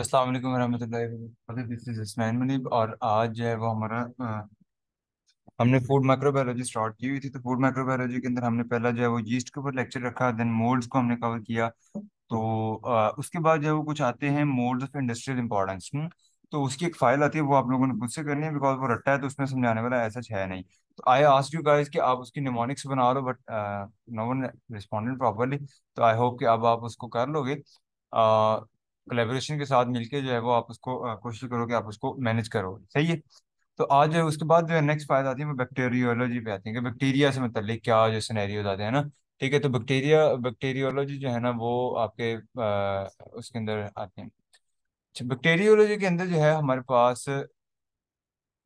अस्सलाम वालेकुम रहमतुल्लाहि मुनीब और आज जो है वो हमारा आ, हमने फूड माइक्रोबायोलॉजी स्टार्ट की हुई थी तो फूड माइक्रोबायोलॉजी के अंदर हमने पहला जो है वो यीस्ट के ऊपर लेक्चर रखा देन मोल्ड्स को हमने कवर किया तो आ, उसके बाद जो है वो कुछ आते हैं मोल्ड्स ऑफ इंडस्ट्रियल इंपॉर्टेंस तो उसकी एक फाइल आती है वो आप लोगों ने मुझसे करनी है बिकॉज वो रट्टा है तो उसमें समझाने वाला ऐसा है नहीं तो आई आस्क यू गाइस कि आप उसकी निमोनिक्स बना लो but no one responded properly तो आई होप कि अब आप उसको कर लोगे कोलेबोरेशन के साथ मिलके जो है वो आप उसको कोशिश करो कि आप उसको मैनेज करो सही है तो आज जो उसके बाद जो है नेक्स्ट फायदा आती है वो बैक्टेरियोलॉजी पे आती है कि बैक्टीरिया से मतलब क्या जो सिनेरियोज आते हैं ना ठीक है तो बैक्टीरिया बैक्टेरियोलॉजी जो है ना वो आपके आ, उसके अंदर आते हैं बैक्टेरियोलॉजी अच्छा, के अंदर जो है हमारे पास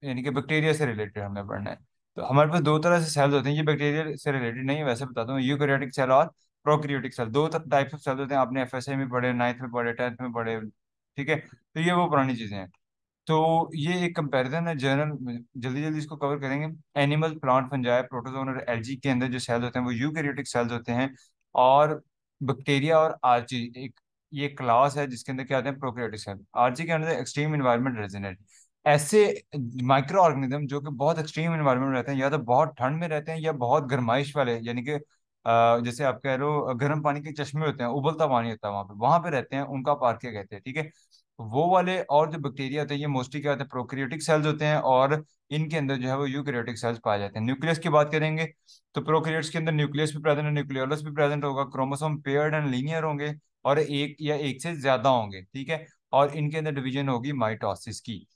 यानी कि बैक्टीरिया से रिलेटेड हमें पढ़ना है तो हमारे पास दो तरह से सेल्स होते हैं ये बैक्टीरिया से रिलेटेड नहीं है वैसे बताता हूँ यूकैरियोटिक सेल और प्रोक्रियोटिक सेल दो टाइप्स ऑफ सेल्स होते हैं आपने एफ में पढ़े नाइन्थ में पढ़े टेंथ में पढ़े ठीक है तो ये वो पुरानी चीज़ें हैं तो ये एक कंपैरिजन है जनरल जल्दी जल्दी इसको कवर करेंगे एनिमल प्लांट फंजाई प्रोटोजोन और एलजी के अंदर जो सेल्स होते हैं वो यूकैरियोटिक सेल्स होते हैं और बैक्टीरिया और आर्ची एक ये क्लास है जिसके अंदर क्या होते हैं प्रोक्रियोटिक सेल आर्ची के अंदर एक्सट्रीम इन्वायरमेंट रेजिडेंट ऐसे माइक्रो ऑर्गेनिज्म जो कि बहुत एक्सट्रीम इन्वायरमेंट रहते हैं या तो बहुत ठंड में रहते हैं या बहुत गर्माइश वाले यानी कि जैसे आप कह रहे हो गर्म पानी के चश्मे होते हैं उबलता पानी होता है वहां पे वहां पे रहते हैं उनका आप क्या कहते हैं ठीक है वो वाले और जो बैक्टीरिया होते हैं ये मोस्टली क्या होते हैं प्रोक्रियोटिक सेल्स होते हैं और इनके अंदर जो है वो यूक्रियोटिक सेल्स पाए जाते हैं न्यूक्लियस की बात करेंगे तो प्रोक्रियोट्स के अंदर न्यूक्लियस भी प्रेजेंट है न्यूक्लियोलस भी प्रेजेंट होगा क्रोमोसोम पेयर्ड एंड लीनियर होंगे और एक या एक से ज्यादा होंगे ठीक है और इनके अंदर डिविजन होगी माइटोसिस की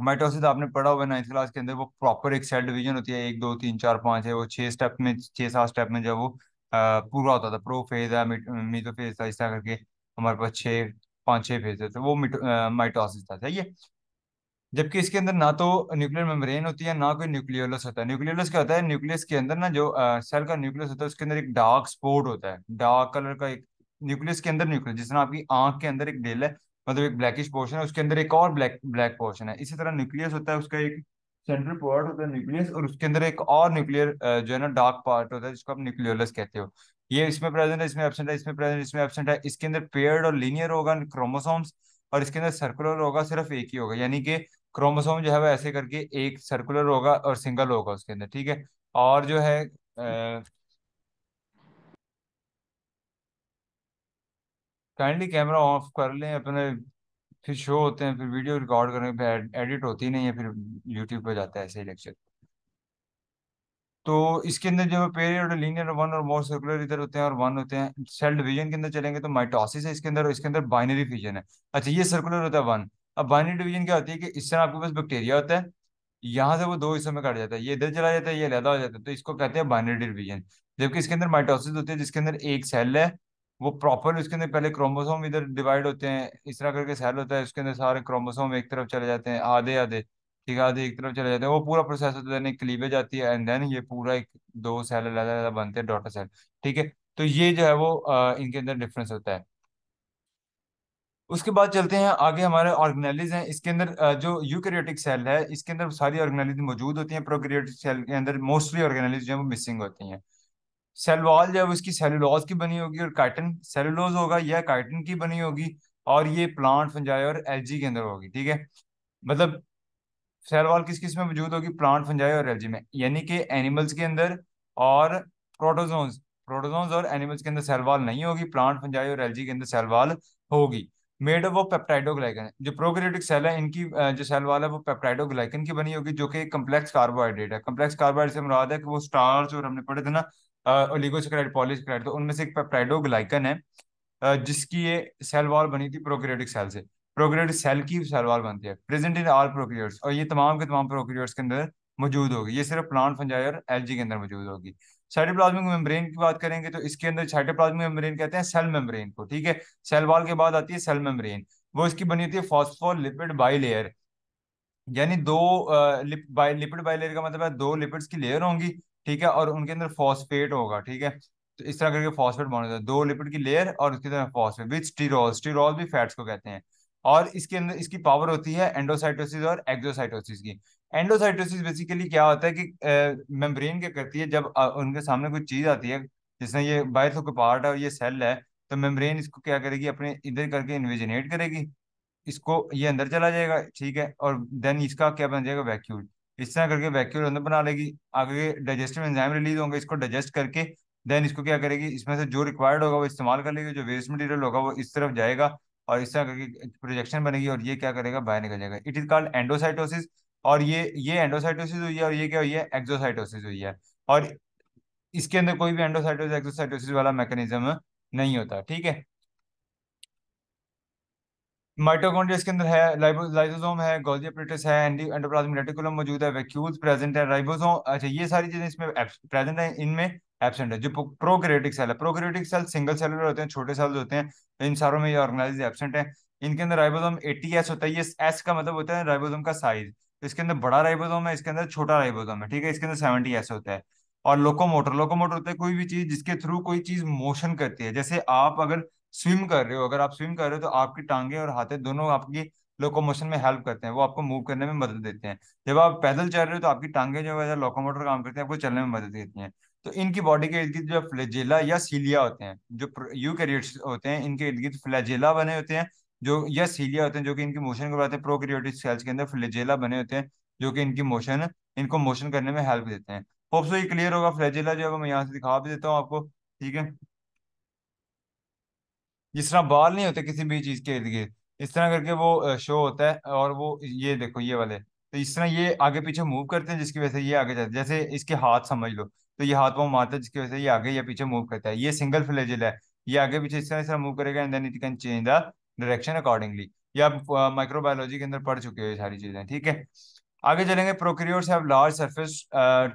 माइटोसिस तो आपने पढ़ा हुआ नाइन्थ क्लास के अंदर वो प्रॉपर एक सेल डिवीजन होती है एक दो तीन चार पांच है वो छह स्टेप में छह सात स्टेप में जब वो पूरा होता था प्रो फेज है फेज था इस तरह करके हमारे पास छः पाँच छः फेज थे तो वो माइटोसिस था सही है जबकि इसके अंदर ना तो न्यूक्लियर मेम्ब्रेन होती है ना कोई न्यूक्लियोलस होता है न्यूक्लियोलस क्या होता है न्यूक्लियस के अंदर ना जो सेल का न्यूक्लियस होता है उसके अंदर एक डार्क स्पॉट होता है डार्क कलर का एक न्यूक्लियस के अंदर न्यूक्लियस जिसमें आपकी आंख के अंदर एक डेल है मतलब एक ब्लैकिश पोर्शन है उसके अंदर एक और ब्लैक ब्लैक पोर्शन है इसी तरह न्यूक्लियस होता है उसका एक सेंट्रल पार्ट होता है न्यूक्लियस और उसके अंदर एक और न्यूक्लियर जो है ना डार्क पार्ट होता है जिसको आप न्यूक्लियोलस कहते हो ये इसमें प्रेजेंट है इसमें एबसेंट है इसमें प्रेजेंट इसमें एबसेंट है इसके अंदर पेयर्ड और लीनियर होगा क्रोमोसोम्स और इसके अंदर सर्कुलर होगा सिर्फ एक ही होगा यानी कि क्रोमोसोम जो है वो ऐसे करके एक सर्कुलर होगा और सिंगल होगा उसके अंदर ठीक है और जो है काइंडली कैमरा ऑफ कर लें अपने फिर शो होते हैं फिर वीडियो रिकॉर्ड करें फिर एडिट होती नहीं है फिर यूट्यूब पर जाता है ऐसे ही लेक्चर तो इसके अंदर जो पेरियड लीनियर वन और मोर सर्कुलर इधर होते हैं और वन होते हैं सेल डिवीजन के अंदर चलेंगे तो माइटोसिस है इसके अंदर और इसके अंदर बाइनरी फिजन है अच्छा ये सर्कुलर होता है वन अब बाइनरी डिवीजन क्या होती है कि इस तरह आपके पास बैक्टीरिया होता है यहाँ से वो दो हिस्सों में कट जाता है ये इधर चला जाता है ये लहदा हो जाता है तो इसको कहते हैं बाइनरी डिवीजन जबकि इसके अंदर माइटोसिस होती है जिसके अंदर एक सेल है वो प्रॉपर उसके अंदर पहले क्रोमोसोम इधर डिवाइड होते हैं इस तरह करके सेल होता है उसके अंदर सारे क्रोमोसोम एक तरफ चले जाते हैं आधे आधे ठीक है आधे एक तरफ चले जाते हैं वो पूरा प्रोसेस होता है क्लीवे जाती है एंड देन ये पूरा एक दो सेल अलग अलहदा बनते हैं डॉटर सेल ठीक है तो ये जो है वो आ, इनके अंदर डिफरेंस होता है उसके बाद चलते हैं आगे हमारे ऑर्गेनाइज हैं इसके अंदर जो यूकैरियोटिक सेल है इसके अंदर सारी ऑर्गेनाइज मौजूद होती हैं प्रोकैरियोटिक सेल के अंदर मोस्टली ऑर्गेनाइज जो है वो मिसिंग होती हैं सेल वॉल जो है उसकी सेलुलोज की बनी होगी और कार्टन सेलुलोज होगा यह कार्टन की बनी होगी और ये प्लांट फंजाई और एलजी के अंदर होगी ठीक है मतलब सेल वॉल किस किस में मौजूद होगी प्लांट फंजाई और एलजी में यानी कि एनिमल्स के अंदर और प्रोटोजोन्स प्रोटोजोन्स और एनिमल्स के अंदर सेल वॉल नहीं होगी प्लांट फंजाई और एलजी के अंदर सेल वॉल होगी मेड ऑफ वो पेप्टाइडोग्लाइकन जो प्रोक्रियोटिक सेल है इनकी जो सेल वाल है वो पेप्टाइडोग्लाइकन की बनी होगी जो कि कम्प्लेक्स कार्बोहाइड्रेट है कम्प्लेक्स कार्बोहाइड्रेट से मुराद है कि वो स्टार्च और हमने पढ़े थे ना ओलिगोसेक्राइड पॉलीसेक्राइड तो उनमें से एक पेप्टाइडोग्लाइकन है जिसकी ये सेल वॉल बनी थी प्रोक्रियोटिक सेल से प्रोक्रियोटिक सेल की सेल वॉल बनती है प्रेजेंट इन ऑल प्रोक्रियोट्स और ये तमाम के तमाम प्रोक्रियोट्स के अंदर मौजूद होगी ये सिर्फ प्लांट फंजाई और एलजी के अंदर मौजूद होगी साइटोप्लाज्मिक मेम्ब्रेन की बात करेंगे तो इसके अंदर साइटोप्लाज्मिक मेम्ब्रेन कहते हैं सेल मेम्ब्रेन को ठीक है सेल वॉल के बाद आती है सेल मेम्ब्रेन वो इसकी बनी होती है फॉस्फोलिपिड बाइलेयर यानी दो लिप बाई लिपिड बाइलेयर का मतलब है दो लिपिड्स की लेयर होंगी ठीक है और उनके अंदर फॉस्फेट होगा ठीक है तो इस तरह करके फॉस्फेट बना होता है दो लिपिड की लेयर और उसकी तरह फॉस्फेट विथ स्टीरोल स्टीरोल भी फैट्स को कहते हैं और इसके अंदर इसकी पावर होती है एंडोसाइटोसिस और एक्जोसाइटोसिस की एंडोसाइटोसिस बेसिकली क्या होता है कि मेम्ब्रेन क्या करती है जब आ, उनके सामने कोई चीज आती है जिसमें ये बाहर कोई पार्ट है और ये सेल है तो मेम्ब्रेन इसको क्या करेगी अपने इधर करके इन्विजिनेट करेगी इसको ये अंदर चला जाएगा ठीक है और देन इसका क्या बन जाएगा वैक्यूल इस तरह करके वैक्यूल अंदर बना लेगी आगे डाइजेस्टिव एंजाइम रिलीज होंगे इसको डाइजेस्ट करके देन इसको क्या करेगी इसमें से जो रिक्वायर्ड होगा वो इस्तेमाल कर लेगी जो वेस्ट मटेरियल होगा वो इस तरफ जाएगा और इस तरह करके प्रोजेक्शन बनेगी और ये क्या करेगा बाहर निकल जाएगा इट इज कॉल्ड एंडोसाइटोसिस और ये ये एंडोसाइटोसिस हुई है और ये क्या हुई है एक्जोसाइटोसिस हुई है और इसके अंदर कोई भी एंडोसाइटोसिस एक्सोसाइटोसिस वाला मैकेनिज्म नहीं होता ठीक है माइटोकॉन्ड्रिया इसके अंदर है लाइसोसोम है गोल्जी अपरेटस है एंडोप्लाज्मिक रेटिकुलम मौजूद है वैक्यूल्स प्रेजेंट है राइबोसोम अच्छा ये सारी चीजें इसमें प्रेजेंट है इनमें एब्सेंट है जो प्रोक्रियोटिक सेल है प्रोक्रियोटिक सेल सिंगल सेलुलर होते हैं छोटे सेल्स होते हैं तो इन सारों में ये ऑर्गेनाइज एब्सेंट है इनके अंदर राइबोसोम एटी होता है ये एस का मतलब होता है राइबोसोम का साइज तो इसके अंदर बड़ा राइबोसोम है इसके अंदर छोटा राइबोसोम है ठीक है इसके अंदर सेवेंटी एस होता है और लोकोमोटर लोकोमोटर होता है कोई भी चीज जिसके थ्रू कोई चीज मोशन करती है जैसे आप अगर स्विम कर रहे हो अगर आप स्विम कर रहे हो तो आपकी टांगे और हाथे दोनों आपकी लोकोमोशन में हेल्प करते हैं वो आपको मूव करने में मदद देते हैं जब आप पैदल चल रहे हो तो आपकी टांगे जो है लोकोमोटर काम करते हैं आपको चलने में मदद देती हैं तो इनकी बॉडी के इर्द गिर्द जो फ्लैजेला या सीलिया होते हैं जो यू होते हैं इनके इर्द गिर्द फ्लैजेला बने होते हैं जो या सीलिया होते हैं जो कि इनकी मोशन को बताते हैं प्रोकैरियोटिक सेल्स के अंदर फ्लैजेला बने होते हैं जो कि इनकी मोशन इनको मोशन करने में हेल्प देते हैं होप्सो ये क्लियर होगा फ्लैजेला जो है मैं यहाँ से दिखा भी देता हूँ आपको ठीक है जिस तरह बाल नहीं होते किसी भी चीज के इर्द गिर्द इस तरह करके वो शो होता है और वो ये देखो ये वाले तो इस तरह ये आगे पीछे मूव करते हैं जिसकी वजह से ये आगे जाते हैं जैसे इसके हाथ समझ लो तो ये हाथ पाँव मारता है जिसकी वजह से ये आगे या पीछे मूव करता है ये सिंगल फ्लेजिल है ये आगे पीछे इस तरह इस तरह मूव करेगा and then it can change the direction accordingly ये आप माइक्रोबायोलॉजी के अंदर पढ़ चुके हो ये सारी चीजें ठीक है आगे चलेंगे prokaryotes have large surface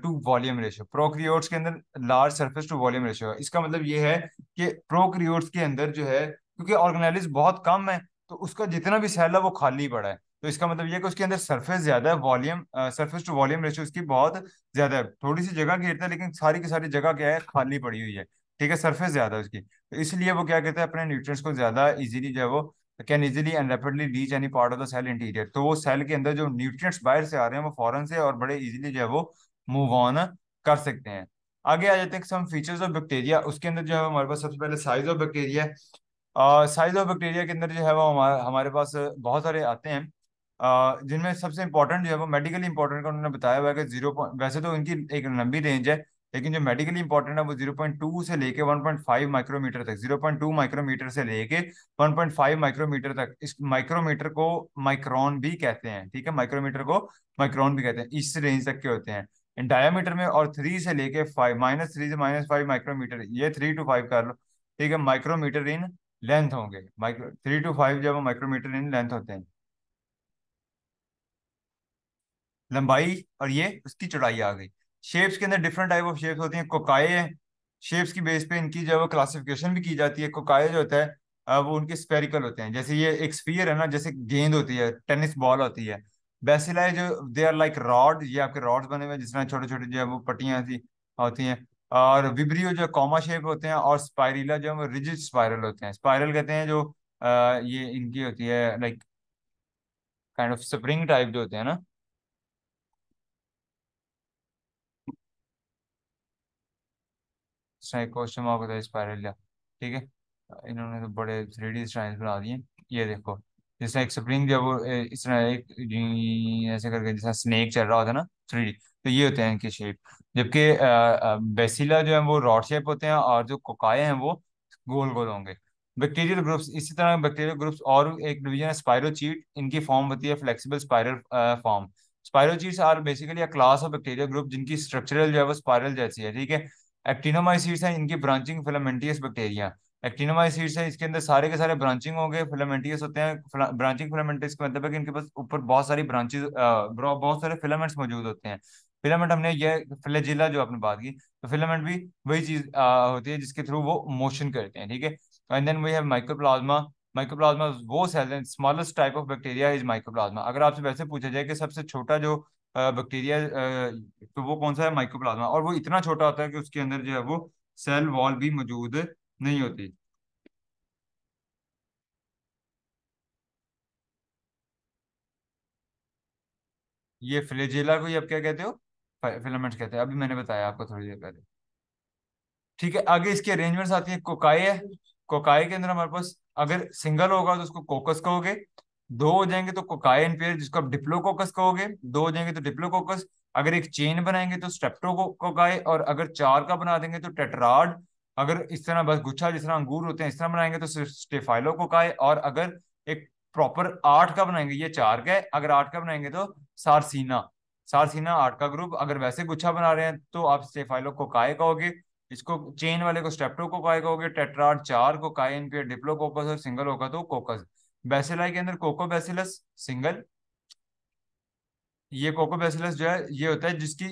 to volume ratio prokaryotes के अंदर large surface to volume ratio इसका मतलब ये है कि प्रोक्रियोट्स के अंदर जो है क्योंकि ऑर्गेनाइलिस बहुत कम है तो उसका जितना भी सेल है वो खाली पड़ा है तो इसका मतलब ये है कि उसके अंदर सरफेस ज्यादा है volume surface to volume ratio उसकी बहुत ज्यादा है थोड़ी सी जगह घेरता है लेकिन सारी की सारी जगह क्या है खाली पड़ी हुई है ठीक है सरफेस ज्यादा है उसकी तो इसलिए वो क्या कहते हैं अपने न्यूट्रिएंट्स को ज्यादा इजीली जो है वो can easily and rapidly reach any part of the cell interior तो वो सेल के अंदर जो न्यूट्रिएंट्स बाहर से आ रहे हैं वो फॉरन से और बड़े इजिली जो है वो मूव ऑन कर सकते हैं आगे आ जाते हैं सम फीचर्स ऑफ बैक्टीरिया उसके अंदर जो है हमारे पास सबसे पहले size of bacteria size of bacteria के अंदर जो है वो हमारे पास बहुत सारे आते हैं uh, जिनमें सबसे इंपॉर्टेंट जो है वो मेडिकली इंपॉर्टेंट का उन्होंने बताया हुआ है कि जीरो वैसे तो इनकी एक लंबी रेंज है लेकिन जो मेडिकली इंपॉर्टेंट है वो 0.2 से लेके 1.5 माइक्रोमीटर तक 0.2 माइक्रोमीटर से लेके 1.5 माइक्रोमीटर तक इस माइक्रोमीटर को माइक्रोन भी कहते हैं ठीक है माइक्रोमीटर को माइक्रोन भी कहते हैं इस रेंज तक के होते हैं डायामीटर में और थ्री से लेके फाइव माइनस थ्री से माइनस फाइव माइक्रोमीटर ये थ्री टू फाइव कर लो ठीक है माइक्रोमीटर इन लेंथ होंगे माइक्रो थ्री टू फाइव जब माइक्रोमीटर इन लेंथ होते हैं लंबाई और ये उसकी चौड़ाई आ गई शेप्स के अंदर डिफरेंट टाइप ऑफ शेप्स होती हैं कोकाए शेप्स की बेस पे इनकी जो है क्लासिफिकेशन भी की जाती है कोकाए जो होता है वो उनके स्पेरिकल होते हैं जैसे ये एक स्पीयर है ना जैसे गेंद होती है टेनिस बॉल होती है बेसिलाई जो दे आर लाइक रॉड ये आपके रॉड्स बने हुए हैं जिसमें छोटे छोटे जो है वो पट्टियाँ होती हैं और विब्रियो जो कॉमा शेप होते हैं और स्पायरिला जो है वो रिजिड स्पायरल होते हैं स्पायरल कहते हैं जो आ, ये इनकी होती है like kind of spring type जो होते हैं ना साइकोस्टोमा होगा तो स्पायरलिया ठीक है इन्होंने तो बड़े थ्री डी स्ट्राइल्स बना दिए ये देखो जैसे एक स्प्रिंग जब वो इस तरह एक ऐसे करके जैसा स्नेक चल रहा होता है ना थ्री तो ये होते हैं इनके शेप जबकि बेसिला जो है वो रॉड शेप होते हैं और जो कोकाए हैं वो गोल गोल होंगे बैक्टीरियल ग्रुप्स इसी तरह बैक्टीरियल ग्रुप्स और एक डिवीजन है स्पायरोचीट इनकी फॉर्म होती है flexible spiral form spirochetes are basically a class of bacterial group जिनकी स्ट्रक्चरल जो है वो स्पायरल जैसी है ठीक है एक्टिनोमाइसिड्स हैं इनकी ब्रांचिंग फिलामेंटियस बैक्टीरिया एक्टिनोमाइसिड्स हैं इसके अंदर सारे के सारे ब्रांचिंग होंगे फिलामेंटियस होते हैं ब्रांचिंग फिलामेंटियस का मतलब है कि इनके पास ऊपर बहुत सारी ब्रांचेज बहुत सारे फिलामेंट्स मौजूद होते हैं फिलामेंट हमने यह फ्लेजिला जो आपने बात की तो फिलामेंट भी वही चीज होती है जिसके थ्रू वो मोशन करते हैं ठीक है and then we have mycoplasma mycoplasma वो cell smallest type of bacteria is mycoplasma अगर आपसे वैसे पूछा जाए कि सबसे छोटा जो बैक्टीरिया तो वो कौन सा है माइकोप्लाज्मा और वो इतना छोटा होता है कि उसके अंदर जो है वो सेल वॉल भी मौजूद नहीं होती ये फ्लेजेला को ही आप क्या कहते हो फिलामेंट कहते हैं अभी मैंने बताया आपको थोड़ी देर पहले ठीक है आगे इसके अरेंजमेंट्स आती है कोकाई है कोकाई के अंदर हमारे पास अगर सिंगल होगा तो उसको कोकस कहोगे दो हो जाएंगे तो कोकाइन पेयर जिसको आप डिप्लोकोकस कहोगे दो हो जाएंगे तो डिप्लोकोकस अगर एक चेन बनाएंगे तो स्ट्रेप्टोकोकाई और अगर चार का बना देंगे तो टेटराड अगर इस तरह बस गुच्छा जिस तरह अंगूर होते हैं इस तरह बनाएंगे तो स्टेफाइलोकोकाई और अगर एक प्रॉपर आठ का बनाएंगे ये चार का है अगर आठ का बनाएंगे तो सारसीना सारसीना आठ का ग्रुप अगर वैसे गुच्छा बना रहे हैं तो आप स्टेफाइलो कोकाय कहोगे इसको चेन वाले को स्टेप्टो कोकाय कहोगे टेट्राड चार कोकाई डिप्लो डिप्लोकोकस और सिंगल होगा तो कोकस बेसिलाई के अंदर कोको बैसिलस सिंगल ये कोको बैसिलस जो है ये होता है जिसकी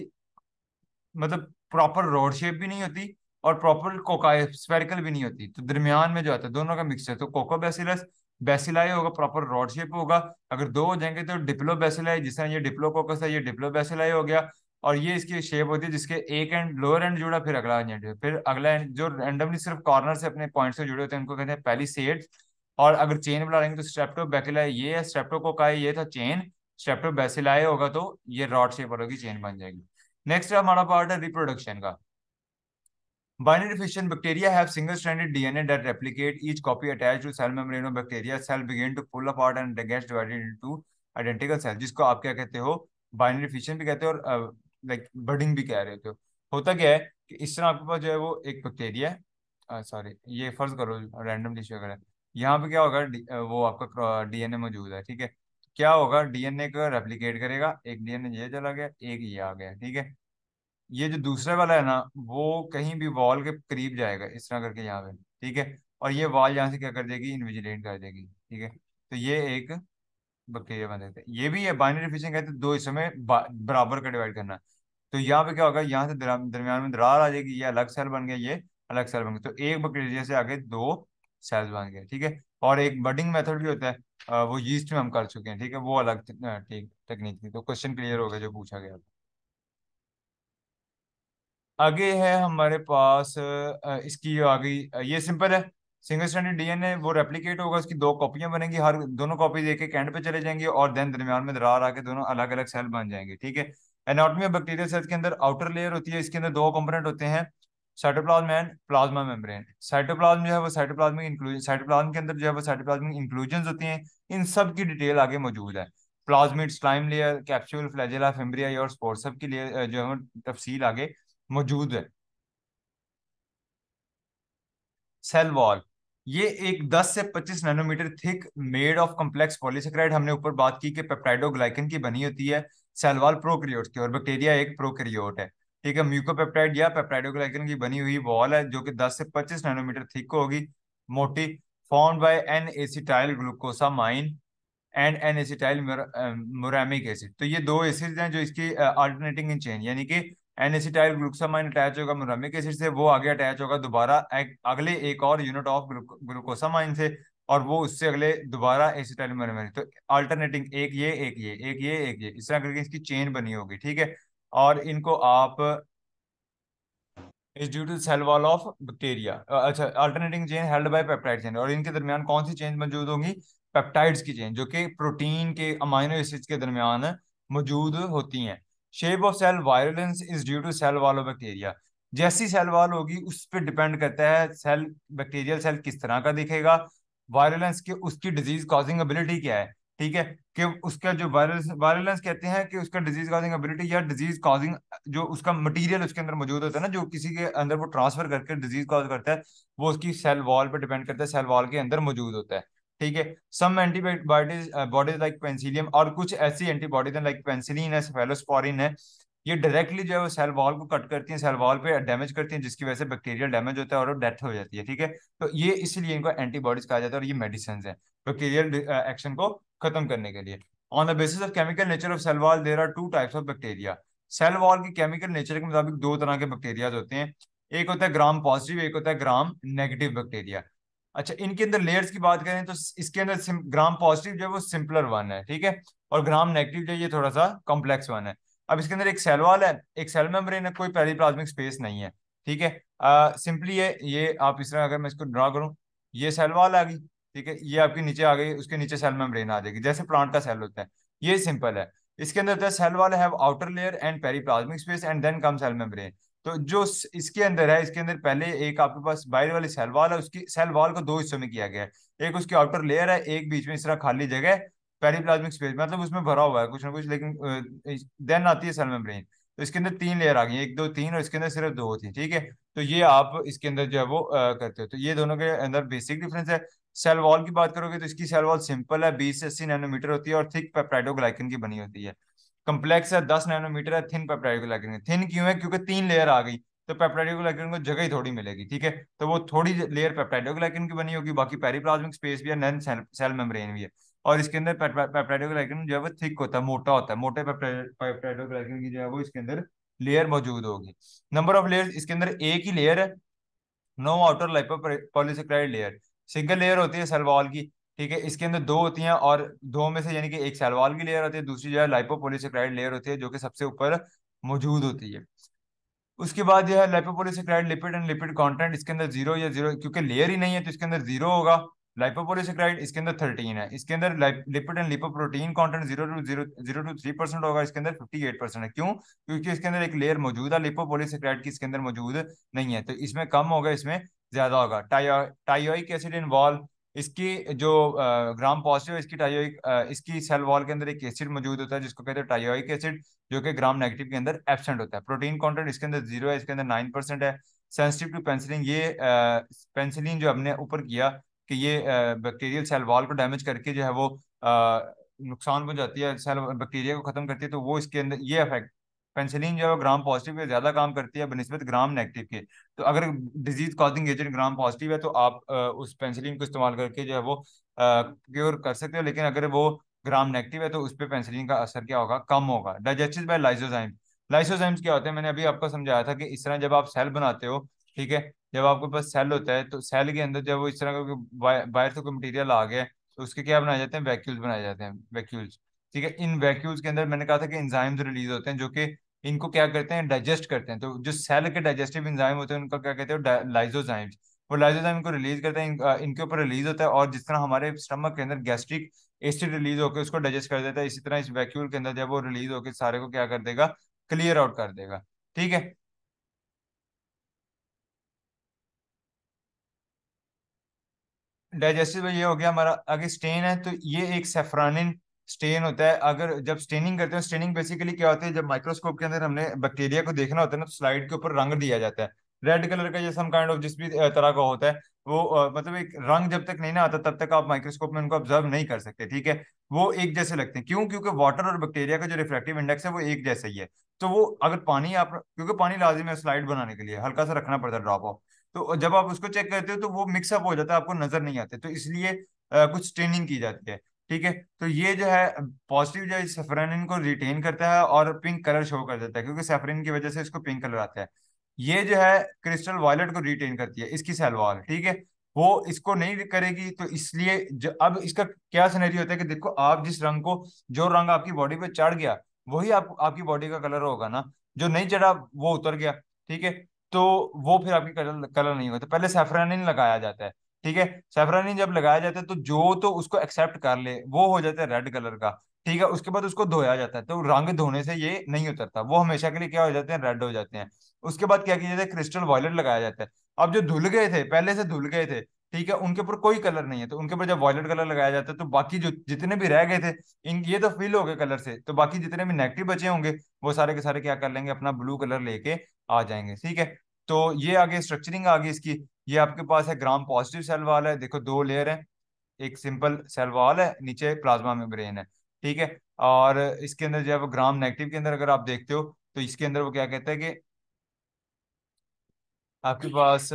मतलब प्रॉपर रोड शेप भी नहीं होती और प्रॉपर कोका स्पेरिकल भी नहीं होती तो दरमियान में जो आता है दोनों का मिक्सचर तो कोको बैसिलस बेसिलाई होगा प्रॉपर रॉड शेप होगा अगर दो हो जाएंगे तो डिप्लो बेसिलाई जिस तरह ये डिप्लो कोकस है ये डिप्लो बेसिलाई हो गया और ये इसकी शेप होती है जिसके एक एंड लोअर एंड जुड़ा फिर अगला एंड फिर अगला एंड जो रैंडमली सिर्फ कॉर्नर से अपने पॉइंट से जुड़े होते हैं उनको कहते हैं पहली सेड और अगर चेन बना रहे तो स्ट्रेप्टोबैकिलाई ये स्ट्रेप्टोकोकाई ये था चेन स्ट्रेप्टोबैसिलाई होगा तो ये रॉड शेपर होगी चेन बन जाएगी नेक्स्ट हमारा पार्ट है रिप्रोडक्शन का binary fission bacteria have single standard DNA that replicate each copy attach to cell membrane of bacteria cell begin to pull apart and gets divided into identical cell जिसको आप क्या कहते हो binary fission भी कहते हो और लाइक uh, बर्डिंग like, भी कह रहे हो होता क्या है कि इस तरह आपके पास जो है वो एक बैक्टेरिया सॉरी uh, ये फर्ज करो रैंडम डिश वगैरह यहाँ पे क्या होगा वो आपका डीएनए मौजूद है ठीक है क्या होगा डीएनए को रेप्लीकेट करेगा एक डीएनए ये चला गया एक ये आ गया ठीक है ये जो दूसरे वाला है ना वो कहीं भी वॉल के करीब जाएगा इस तरह करके यहाँ पे ठीक है और ये वॉल यहाँ से क्या कर देगी इन्विजिलेट कर देगी ठीक है तो ये एक बैक्टीरिया बन देते हैं ये भी है बाइनरी फिशिंग कहते हैं दो हिस्सों में बराबर का डिवाइड करना तो यहाँ पे क्या होगा यहाँ से दरमियान में दरार आ जाएगी ये अलग सेल बन गया ये अलग सेल बन गया तो एक बैक्टीरिया से आगे दो सेल्स बन गए ठीक है और एक बडिंग मेथड भी होता है वो यीस्ट में हम कर चुके हैं ठीक है वो अलग टेक्निक थी तो क्वेश्चन क्लियर हो गया जो पूछा गया आगे है हमारे पास इसकी आगे ये सिंपल है सिंगल स्टैंडर्ड डीएनए वो रेप्लिकेट होगा उसकी दो कॉपियां बनेंगी हर दोनों कॉपी देके कैंड पे चले जाएंगे और देन दरमियान में दरार आके दोनों अलग अलग सेल बन जाएंगे ठीक है एनाटॉमी ऑफ बैक्टीरियल सेल्स के अंदर आउटर लेयर होती है इसके अंदर दो कंपोनेंट होते हैं cytoplasm and plasma membrane cytoplasm जो है वो साइटोप्लाज्मिक इंक्लूजन साइटोप्लाज्म के अंदर जो है वो साइटोप्लाज्मिक इंक्लूजन होती हैं इन सब की डिटेल आगे मौजूद है plasmid slime layer capsule flagella fimbriae और स्पोर्ट सब की लेयर जो है तफसील आगे मौजूद है सेल वॉल ये एक 10 से 25 nanometer thick made of complex polysaccharide हमने ऊपर बात की कि पेप्टाइडोग्लाइकन की बनी होती है सेल वॉल प्रोक्रियोट की और बैक्टीरिया एक प्रोक्रियोट है ठीक है म्यूकोपेप्टाइड या पेप्टाइडोग्लाइकन की बनी हुई वॉल है जो कि 10 से 25 नैनोमीटर थिक होगी मोटी form by N acetyl mine and N acetyl muramic acid तो ये दो एसिड हैं जो इसकी अल्टरनेटिंग इन चेन यानी कि एन एसिटाइल माइन अटैच होगा मोरामिक एसिड से वो आगे अटैच होगा दोबारा अगले एक और यूनिट ऑफ ग्लूकोसा माइन से और वो उससे अगले दोबारा एसिटाइल मोरामिक तो अल्टरनेटिंग एक ये एक ये एक ये एक ये इस तरह करके इसकी चेन बनी होगी ठीक है और इनको आप is due to cell wall of bacteria अच्छा alternating chain held by peptide chain और इनके दरमियान कौन सी चेन मौजूद होंगी पेप्टाइड्स की चेन जो कि प्रोटीन के अमाइनो एसिड के दरमियान मौजूद होती हैं shape of cell virulence is due to cell wall of bacteria जैसी सेल वॉल होगी उस पर डिपेंड करता है सेल बैक्टीरियल सेल किस तरह का दिखेगा वायलेंस की उसकी डिजीज कॉजिंग एबिलिटी क्या है ठीक है कि उसका जो वायरल वायरलेंस कहते हैं कि उसका डिजीज कॉजिंग एबिलिटी या डिजीज कॉजिंग जो उसका मटेरियल उसके अंदर मौजूद होता है ना जो किसी के अंदर वो ट्रांसफर करके डिजीज कॉज करता है वो उसकी सेल वॉल पर डिपेंड करता है सेल वॉल के अंदर मौजूद होता है ठीक है some antibiotic bodies like penicillium और कुछ ऐसी एंटीबॉडीज लाइक पेंसिलिन है सेफेलोस्पोरिन है ये डायरेक्टली जो है वो सेल वॉल को कट करती है सेल वॉल पे डैमेज करती है जिसकी वजह से बैक्टीरियल डैमेज होता है और डेथ हो जाती है ठीक है तो ये इसीलिए इनको एंटीबॉडीज कहा जाता है और ये मेडिसिन है बैक्टीरियल एक्शन को खत्म करने के लिए on the basis of chemical nature of cell wall there are two types of bacteria cell wall के केमिकल नेचर के मुताबिक दो तरह के बैक्टीरियाज होते हैं एक होता है ग्राम पॉजिटिव एक होता है ग्राम नेगेटिव बैक्टीरिया अच्छा इनके अंदर लेयर्स की बात करें तो इसके अंदर ग्राम पॉजिटिव जो है वो सिंपलर वन है ठीक है और ग्राम नेगेटिव जो है ये थोड़ा सा कॉम्प्लेक्स वन है अब इसके अंदर एक सेल वॉल है एक सेल मेम्ब्रेन है कोई पेरीप्लाज्मिक स्पेस नहीं है ठीक है सिंपली ये ये आप इस तरह अगर मैं इसको ड्रा करूँ ये सेल वॉल आ गई ठीक है ये आपके नीचे आ गई उसके नीचे सेल मेम्ब्रेन आ जाएगी जैसे प्लांट का सेल होता है ये सिंपल है इसके अंदर होता है cell wall have outer layer and periplasmic space and then come cell membrane तो जो इसके अंदर है इसके अंदर पहले एक आपके पास बाहर वाली सेल वॉल है उसकी सेल वॉल को दो हिस्सों में किया गया है एक उसकी आउटर लेयर है एक बीच में इस तरह खाली जगह है पेरीप्लाज्मिक स्पेस मतलब उसमें भरा हुआ है कुछ ना कुछ लेकिन देन आती है सेल मेम्ब्रेन तो इसके अंदर तीन लेयर आ गई एक दो तीन और इसके अंदर सिर्फ दो थी ठीक है तो ये आप इसके अंदर जो है वो आ, करते हो तो ये दोनों के अंदर बेसिक डिफरेंस है सेल वॉल की बात करोगे तो इसकी सेल वॉल सिंपल है बीस से अस्सी नैनोमीटर होती है और थिक पेप्टाइडोग्लाइकन की बनी होती है कम्प्लेक्स है दस नैनोमीटर है थिन पेप्टाइडोग्लाइकन थिन क्यों है क्योंकि तीन लेयर आ गई तो पेप्टाइडोग्लाइकन को जगह ही थोड़ी मिलेगी ठीक है तो वो थोड़ी लेयर पेप्टाइडोग्लाइकन की बनी होगी बाकी पेरीप्लाज्मिक स्पेस भी है नैन सेल, सेल मेम्ब्रेन भी है और इसके अंदर पेप्टाइडोग्लाइकन जो है वो थिक होता है मोटा होता है मोटे पेप्टाइडोग्लाइकन की जो है वो इसके अंदर लेयर मौजूद होगी नंबर ऑफ लेयर इसके अंदर एक ही लेयर है no outer lipopolysaccharide layer single layer होती है सलवाल की ठीक है इसके अंदर दो होती हैं और दो में से यानी कि एक सैलवाल की लेयर होती है दूसरी जो है लाइपोपोलिसक्राइड लेयर होती है जो कि सबसे ऊपर मौजूद होती है उसके बाद जो है polysaccharide lipid and lipid content इसके अंदर जीरो या जीरो क्योंकि लेयर ही नहीं है तो इसके अंदर जीरो होगा लाइपोपोलिसक्राइड इसके अंदर थर्टीन है इसके अंदर lipid and lipoprotein content zero to zero zero to three percent होगा इसके अंदर फिफ्टी एट परसेंट है क्यों क्योंकि इसके अंदर एक लेयर मौजूद है लिपोपोलिसक्राइड की इसके अंदर मौजूद नहीं है तो इसमें कम होगा इसमें ज्यादा होगा टाइक एसिड इन वॉल इसकी जो ग्राम पॉजिटिव इसकी टाइक इसकी सेल वॉल के अंदर एक एसिड मौजूद होता है जिसको कहते हैं टाइक एसिड जो कि ग्राम नेगेटिव के अंदर एबसेंट होता है प्रोटीन कॉन्टेंट इसके अंदर जीरो है इसके अंदर नाइन है सेंसिटिव टू पेंसिलिन ये पेंसिलिन जो हमने ऊपर किया कि ये बैक्टीरियल सेल वॉल को डैमेज करके जो है वो नुकसान पहुंचाती है सेल बैक्टीरिया को खत्म करती है तो वो इसके अंदर ये इफेक्ट पेंसिलिन जो है वो ग्राम पॉजिटिव पे ज्यादा काम करती है बनस्बत ग्राम नेगेटिव के तो अगर disease causing agent gram positive है तो आप उस पेंसिलिन को इस्तेमाल करके जो है वो क्योर कर सकते हो लेकिन अगर वो ग्राम नेगेटिव है तो उस पर पेंसिलिन का असर क्या होगा कम होगा डाइजेस्टिव बाय लाइसोजाइम लाइसोजाइम्स क्या होते हैं मैंने अभी आपको समझाया था कि इस तरह जब आप सेल बनाते हो ठीक है जब आपके पास सेल होता है तो सेल के अंदर जब वो इस तरह का बाहर से कोई मटेरियल आ गया तो उसके क्या बनाए जाते हैं वैक्यूल्स बनाए जाते हैं वैक्यूल्स ठीक है इन वैक्यूल्स के अंदर मैंने कहा था कि इंजाइम्स रिलीज होते हैं जो कि इनको क्या करते हैं डाइजेस्ट करते हैं तो जो सेल के डाइजेस्टिव इंजाइम होते हैं उनका क्या कहते हैं लाइजोजाइम्स वो लाइजोजाइम को रिलीज करते हैं इनके ऊपर रिलीज होता है और जिस तरह हमारे स्टमक के अंदर गैस्ट्रिक एसिड रिलीज होकर उसको डाइजेस्ट कर देता है इसी तरह इस वैक्यूल के अंदर जब वो रिलीज होकर सारे को क्या कर देगा क्लियर आउट कर देगा ठीक है डाइजेस्टिव ये हो गया हमारा अगर स्टेन है तो ये एक सेफ्रानिन स्टेन होता है अगर जब स्टेनिंग करते हैं स्टेनिंग बेसिकली क्या होता है जब माइक्रोस्कोप के अंदर हमने बैक्टीरिया को देखना होता है ना तो स्लाइड के ऊपर रंग दिया जाता है रेड कलर का जैसा काइंड ऑफ जिस भी तरह का होता है वो मतलब एक रंग जब तक नहीं ना आता तब तक आप माइक्रोस्कोप में उनको ऑब्जर्व नहीं कर सकते ठीक है वो एक जैसे लगते हैं क्यों क्योंकि वाटर और बैक्टीरिया का जो रिफ्लेक्टिव इंडेक्स है वो एक जैसा ही है तो वो अगर पानी आप क्योंकि पानी लाजिम है स्लाइड बनाने के लिए हल्का सा रखना पड़ता है ड्रॉप ऑफ तो जब आप उसको चेक करते हो तो वो मिक्सअप हो जाता है आपको नजर नहीं आते तो इसलिए कुछ ट्रेनिंग की जाती है ठीक है तो ये जो है पॉजिटिव जो है सेफरानिन को रिटेन करता है और पिंक कलर शो कर देता है क्योंकि सेफरिन की वजह से इसको पिंक कलर आता है ये जो है क्रिस्टल वायलेट को रिटेन करती है इसकी सेल वॉल ठीक है वो इसको नहीं करेगी तो इसलिए जो अब इसका क्या सिनेरियो होता है कि देखो आप जिस रंग को जो रंग आपकी बॉडी पे चढ़ गया वही आप आपकी बॉडी का कलर होगा ना जो नहीं चढ़ा वो उतर गया ठीक है तो वो फिर आपकी कलर कलर नहीं होगा तो पहले सेफ्रानिन लगाया जाता है ठीक है सेफ्रानिन जब लगाया जाता है तो जो तो उसको एक्सेप्ट कर ले वो हो जाता है रेड कलर का ठीक है उसके बाद उसको धोया जाता है तो रंग धोने से ये नहीं उतरता वो हमेशा के लिए क्या हो जाते हैं रेड हो जाते हैं उसके बाद क्या किया जाता है क्रिस्टल वॉयलेट लगाया जाता है अब जो धुल गए थे पहले से धुल गए थे ठीक है उनके ऊपर कोई कलर नहीं है तो उनके ऊपर जब वॉयलेट कलर लगाया जाता है तो बाकी जो जितने भी रह गए थे इन ये तो फिल हो गए कलर से तो बाकी जितने भी नेगेटिव बचे होंगे वो सारे के सारे क्या कर लेंगे अपना ब्लू कलर लेके आ जाएंगे ठीक है तो ये आगे स्ट्रक्चरिंग आ गई इसकी ये आपके पास है ग्राम पॉजिटिव सेल वाल है देखो दो लेयर है एक सिंपल सेल वाल है नीचे प्लाज्मा में ब्रेन है ठीक है और इसके अंदर जो है वो ग्राम नेगेटिव के अंदर अगर आप देखते हो तो इसके अंदर वो क्या कहता है कि आपके पास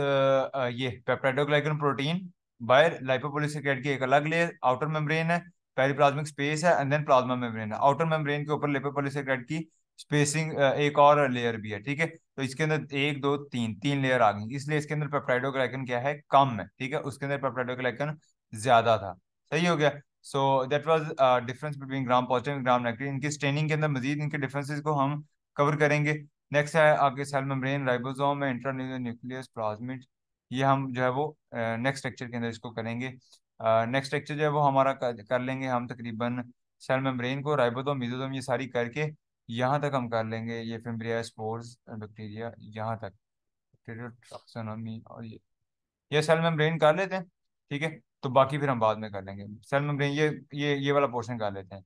ये पेप्टाइडोग्लाइकन प्रोटीन बायर लाइपोपोलिसिकेट की एक अलग लेयर आउटर मेम्ब्रेन है पेरीप्लाज्मिक स्पेस है एंड देन प्लाज्मा मेम्ब्रेन है आउटर मेम्ब्रेन के ऊपर लिपोपोलिसिकेट की स्पेसिंग एक और लेयर भी है ठीक है तो इसके अंदर एक दो तीन तीन लेयर आ गई इसलिए इसके अंदर पेप्टाइडोग्लाइकन क्या है कम है ठीक है उसके अंदर पेप्टाइडोग्लाइकन ज्यादा था सही हो गया so that was difference between gram positive gram negative इनकी स्टेनिंग के अंदर मजीद इनके डिफरेंसेस को हम कवर करेंगे नेक्स्ट है आपके सेल मेम्ब्रेन राइबोसोम है न्यूक्लियस प्लाज्मिड ये हम जो है वो नेक्स्ट लेक्चर के अंदर इसको करेंगे नेक्स्ट लेक्चर जो है वो हमारा कर, लेंगे हम तकरीबन सेल मेम्ब्रेन को राइबोसोम मेजोसोम ये सारी करके यहाँ तक हम कर लेंगे ये फिम्ब्रिया स्पोर्स बैक्टीरिया यहाँ तक और ये ये सेल मेम्ब्रेन कर लेते हैं ठीक है तो बाकी फिर हम बाद में कर लेंगे सेल मेम्ब्रेन ये ये ये वाला पोर्शन कर लेते हैं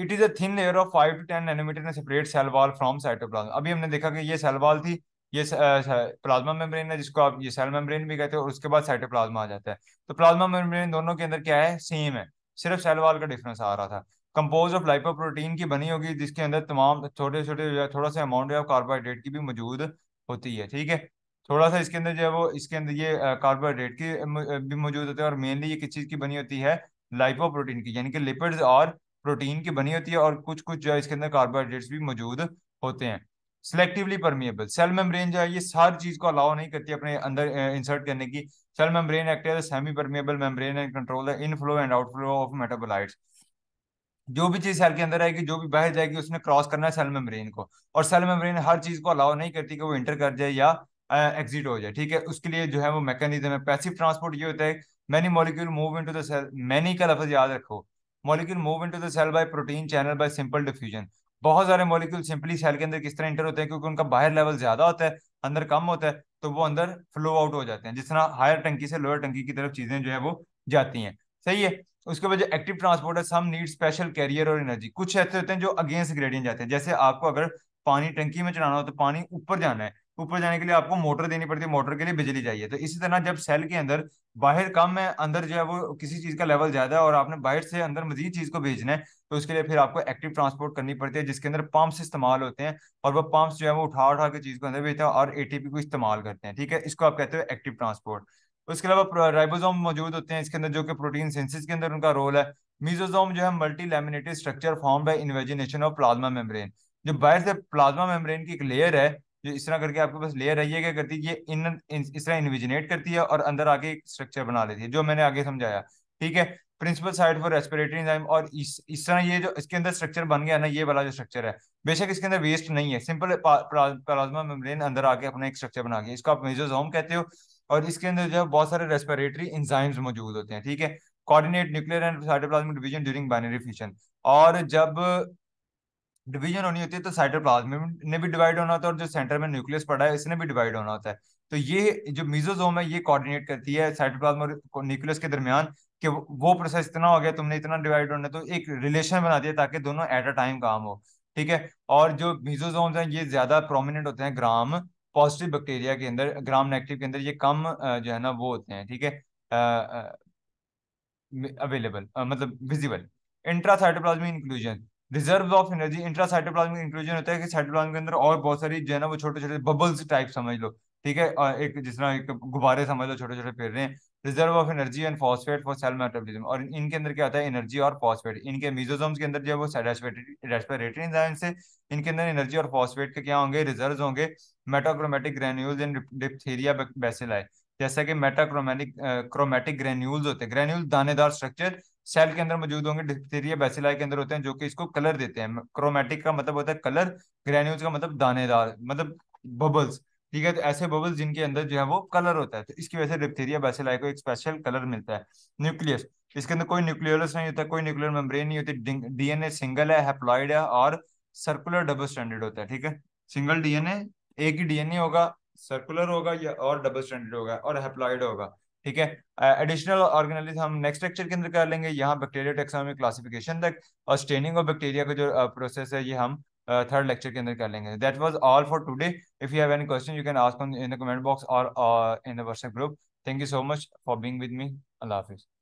it is a thin layer of five to ten nanometer ने separate cell wall from cytoplasm अभी हमने देखा कि ये सेल वॉल थी ये प्लाज्मा मेम्ब्रेन है जिसको आप ये सेल मेम्ब्रेन भी कहते हैं और उसके बाद साइटोप्लाज्मा आ जाता है तो प्लाज्मा मेम्ब्रेन दोनों के अंदर क्या है सेम है सिर्फ सेल वॉल का डिफरेंस आ रहा था कंपोज ऑफ लाइपोप्रोटीन की बनी होगी जिसके अंदर तमाम छोटे छोटे थोड़ा सा अमाउंट ऑफ कार्बोहाइड्रेट की भी मौजूद होती है ठीक है थोड़ा सा इसके अंदर जो है वो इसके अंदर ये कार्बोहाइड्रेट की भी मौजूद होते हैं और मेनली ये किस चीज़ की बनी होती है लाइपोप्रोटीन की यानी कि लिपिड्स और प्रोटीन की बनी होती है और कुछ कुछ जो है इसके अंदर कार्बोहाइड्रेट्स भी मौजूद होते हैं सिलेक्टिवली परमिएबल सेल मेम्ब्रेन जो है ये हर चीज को अलाउ नहीं करती अपने अंदर इंसर्ट करने की cell membrane act semi permeable membrane and control the inflow and outflow of metabolites जो भी चीज सेल के अंदर आएगी जो भी बाहर जाएगी उसने क्रॉस करना है सेल मेम्ब्रेन को और सेल मेम्ब्रेन हर चीज को अलाउ नहीं करती कि वो इंटर कर जाए या एग्जिट हो जाए ठीक है उसके लिए जो है वो मैकेनिज्म है पैसिव ट्रांसपोर्ट ये होता है many molecule move into to the cell many का लफज याद रखो molecule move into the cell by protein channel by simple diffusion बहुत सारे मॉलिक्यूल सिंपली सेल के अंदर किस तरह इंटर होते हैं क्योंकि उनका बाहर लेवल ज्यादा होता है अंदर कम होता है तो वो अंदर फ्लो आउट हो जाते हैं जिस तरह हायर टंकी से लोअर टंकी की तरफ चीजें जो है वो जाती हैं सही है उसके बाद जो एक्टिव ट्रांसपोर्ट है सम नीड स्पेशल कैरियर और एनर्जी कुछ ऐसे होते हैं जो अगेंस्ट ग्रेडियंट जाते हैं जैसे आपको अगर पानी टंकी में चढ़ाना हो तो पानी ऊपर जाना है ऊपर जाने के लिए आपको मोटर देनी पड़ती है मोटर के लिए बिजली चाहिए तो इसी तरह जब सेल के अंदर बाहर कम है अंदर जो है वो किसी चीज का लेवल ज्यादा है और आपने बाहर से अंदर मजीद चीज को भेजना है तो उसके लिए फिर आपको एक्टिव ट्रांसपोर्ट करनी पड़ती है जिसके अंदर पंप्स इस्तेमाल होते हैं और वो पंप्स जो है वो उठा उठा के चीज को अंदर भेजते हैं और ए को इस्तेमाल करते हैं ठीक है इसको आप कहते हो एक्टिव ट्रांसपोर्ट उसके अलावा राइबोजोम मौजूद होते हैं इसके अंदर जो कि प्रोटीन सेंसिस के अंदर उनका रोल है मीजोजोम जो है multi laminated structure form by invagination of plasma membrane जो बाहर से प्लाज्मा मेम्ब्रेन की एक लेयर है जो इस तरह करके आपके पास लेयर है क्या करती है ये इन, इस तरह इन्विजिनेट करती है और अंदर आके एक स्ट्रक्चर बना लेती है जो मैंने आगे समझाया ठीक है principal site for respiratory enzyme और इस इस तरह ये जो इसके अंदर स्ट्रक्चर बन गया ना ये वाला जो स्ट्रक्चर है बेशक इसके अंदर वेस्ट नहीं है सिंपल प्लाज्मा मेम्ब्रेन अंदर आके अपना एक स्ट्रक्चर बना गया इसको आप मेजोजोम कहते हो और इसके अंदर जो है बहुत सारे रेस्पिरेटरी इंजाइम्स मौजूद होते हैं ठीक है coordinate nuclear and cytoplasmic division during binary fission और जब डिवीजन होनी होती है तो साइटोप्लाज्म ने भी डिवाइड होना होता है और जो सेंटर में न्यूक्लियस पड़ा है इसने भी डिवाइड होना होता है तो ये जो मीजोजोम है ये कोऑर्डिनेट करती है साइटोप्लाज्म और न्यूक्लियस के दरमियान कि वो प्रोसेस इतना हो गया तुमने इतना डिवाइड होना तो एक रिलेशन बना दिया ताकि दोनों एट अ टाइम काम हो ठीक है और जो मीजोजोम्स हैं ये ज्यादा प्रोमिनेंट होते हैं ग्राम पॉजिटिव बैक्टीरिया के अंदर ग्राम नेगेटिव के अंदर ये कम जो है ना वो होते हैं ठीक है अवेलेबल मतलब visible intra cytoplasmic inclusion reserve of energy intra cytoplasmic inclusion होता है कि साइटोप्लाज्म के अंदर और बहुत सारी जो है ना वो छोटे छोटे बबल्स टाइप समझ लो ठीक है एक जिस तरह एक गुब्बारे समझ लो छोटे छोटे फिर रहे हैं reserve of energy and phosphate for cell metabolism और इनके अंदर क्या होता है एनर्जी और फॉस्फेट इनके मीजोजोम्स के अंदर जो है वो रेस्पिरेटरी एंजाइम से इनके अंदर एनर्जी और फॉस्फेट के क्या होंगे रिजर्व होंगे metachromatic granules and diphtheria bacilli जैसा कि मेटाक्रोमेटिक क्रोमेटिक ग्रेन्यूल्स होते हैं ग्रेन्यूल दानेदार स्ट्रक्चर सेल के अंदर मौजूद होंगे डिप्थेरिया बैसिलाई के अंदर होते हैं जो कि इसको कलर देते हैं क्रोमेटिक का मतलब होता है कलर ग्रेन्यूल्स का मतलब दानेदार मतलब बबल्स ठीक है तो ऐसे बबल्स जिनके अंदर जो है वो कलर होता है तो इसकी वजह से डिप्थेरिया बैसिलाई को एक स्पेशल कलर मिलता है न्यूक्लियस इसके अंदर कोई न्यूक्लियोलस नहीं होता कोई न्यूक्लियर मेम्ब्रेन नहीं होती डीएनए सिंगल है हेप्लॉइड है और सर्कुलर डबल स्टैंडर्ड होता है ठीक है सिंगल डीएनए एक ही डीएनए होगा सर्कुलर होगा या और डबल स्टैंडर्ड होगा और हेप्लॉइड होगा ठीक है एडिशनल uh, ऑर्गेनाइज हम नेक्स्ट लेक्चर के अंदर कर लेंगे यहाँ बैक्टीरिया टेक्सोनॉमी क्लासिफिकेशन तक और स्टेनिंग ऑफ बैक्टीरिया का जो प्रोसेस uh, है ये हम थर्ड uh, लेक्चर के अंदर कर लेंगे that was all for today if you have any question you can ask in the comment box और in the WhatsApp group thank you so much for being with me अल्लाह हाफिज़